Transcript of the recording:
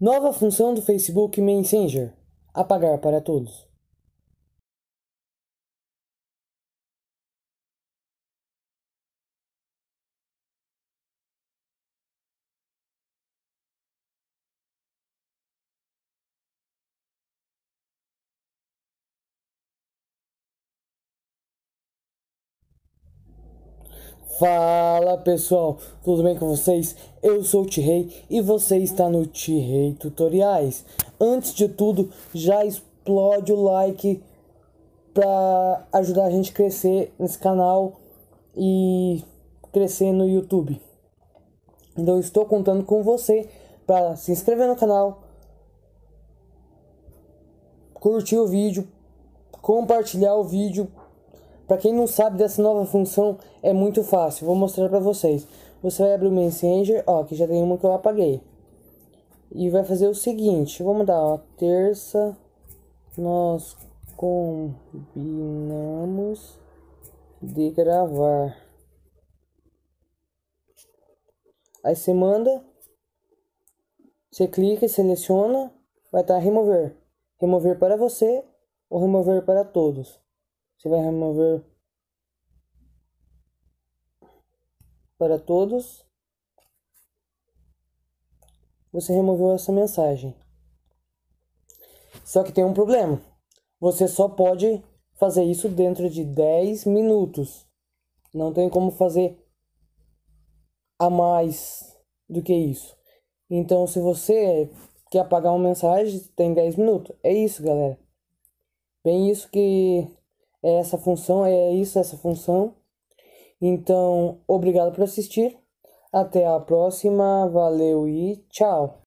Nova função do Facebook Messenger: apagar para todos. Fala pessoal, tudo bem com vocês? Eu sou o Tirei e você está no Tirei Tutoriais. Antes de tudo, já explode o like para ajudar a gente a crescer nesse canal e crescer no YouTube. Então estou contando com você para se inscrever no canal, curtir o vídeo, compartilhar o vídeo para quem não sabe dessa nova função, é muito fácil, vou mostrar para vocês. Você vai abrir o Messenger, ó, aqui já tem uma que eu apaguei. E vai fazer o seguinte, vamos dar, ó, terça nós combinamos de gravar. Aí você manda, você clica e seleciona, vai estar tá remover. Remover para você ou remover para todos. Você vai remover para todos. Você removeu essa mensagem. Só que tem um problema. Você só pode fazer isso dentro de 10 minutos. Não tem como fazer a mais do que isso. Então, se você quer apagar uma mensagem, tem 10 minutos. É isso, galera. Bem isso que é essa função, é isso, é essa função. Então, obrigado por assistir. Até a próxima, valeu e tchau!